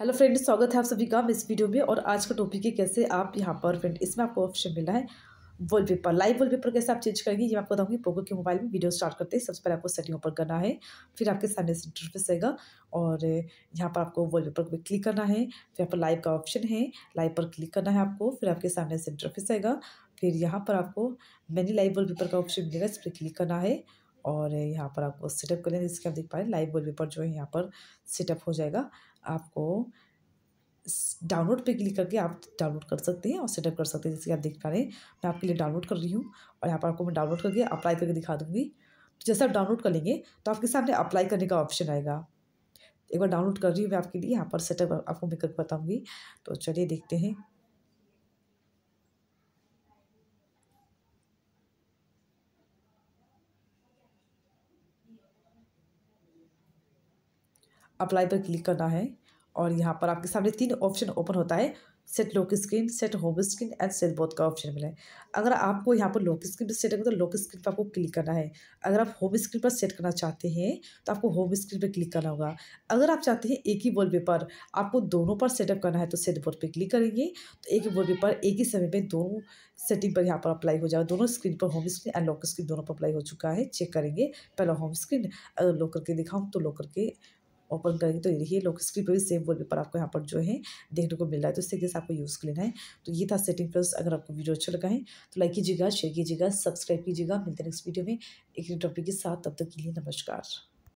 hello friend स्वागत है आप सभी का इस वीडियो में और आज का टॉपिक है कैसे आप यहाँ पर फ्रेंड इसमें आपको ऑप्शन मिला है वॉलपेपर लाइव वॉलपेपर कैसे आप चेंज करेंगे ये मैं आपको बताऊंगी पोको के मोबाइल में वीडियो स्टार्ट करते हैं सबसे पहले आपको सेटिंग ओपन करना है फिर आपके सामने से इंटरफेस आएगा और यहाँ पर आपको वॉलपेपर पे क्लिक करना है फिर यहाँ पर लाइव का ऑप्शन है लाइव पर क्लिक करना है आपको फिर आपके सामने से इंटरफेस आएगा फिर यहाँ पर आपको मैनी लाइव पेपर का ऑप्शन मिलेगा इस पर क्लिक करना है और यहाँ पर आपको सेटअप कर है जिसके आप देख पा रहे हैं लाइव वॉलपेपर जो है यहाँ पर सेटअप हो जाएगा आपको डाउनलोड पे क्लिक करके आप डाउनलोड कर सकते हैं और सेटअप कर सकते हैं जैसे आप देख पा रहे हैं मैं आपके लिए डाउनलोड कर रही हूँ और यहाँ पर आपको मैं डाउनलोड करके अप्लाई करके दिखा दूँगी तो जैसे आप डाउनलोड कर लेंगे तो आपके सामने अप्लाई करने का ऑप्शन आएगा एक बार डाउनलोड कर रही हूँ मैं आपके लिए यहाँ पर सेटअप आपको मैं करके बताऊँगी तो चलिए देखते हैं अप्लाई पर क्लिक करना है और यहाँ पर आपके सामने तीन ऑप्शन ओपन होता है set lock screen set home screen and set both का ऑप्शन मिला है अगर आपको यहाँ पर लॉक स्क्रीन पर सेट करें तो लॉक स्क्रीन पर आपको क्लिक करना है अगर आप होम स्क्रीन पर सेट करना चाहते हैं तो आपको होम स्क्रीन पर क्लिक करना होगा अगर आप चाहते हैं एक ही वॉल पेपर आपको दोनों पर सेटअप करना है तो सेट बोर्ड पर क्लिक करेंगे तो एक ही वॉल पेपर एक ही समय में दोनों सेटिंग पर यहाँ पर अप्लाई हो जाएगा दोनों स्क्रीन पर home screen and lock screen दोनों पर अप्लाई हो चुका है चेक करेंगे पहला होम स्क्रीन अगर लॉक करके दिखाऊँ तो लॉक करके ओपन करेंगे तो देखिए लोक स्क्रीन पर भी सेम पेपर आपको यहाँ पर जो है देखने को मिल रहा है तो इस तरीके से आपको यूज़ लेना है तो ये था सेटिंग प्लस अगर आपको वीडियो अच्छा लगा है तो लाइक कीजिएगा शेयर कीजिएगा सब्सक्राइब कीजिएगा मिलते हैं नेक्स्ट वीडियो में एक टॉपिक के साथ तब तक के लिए नमस्कार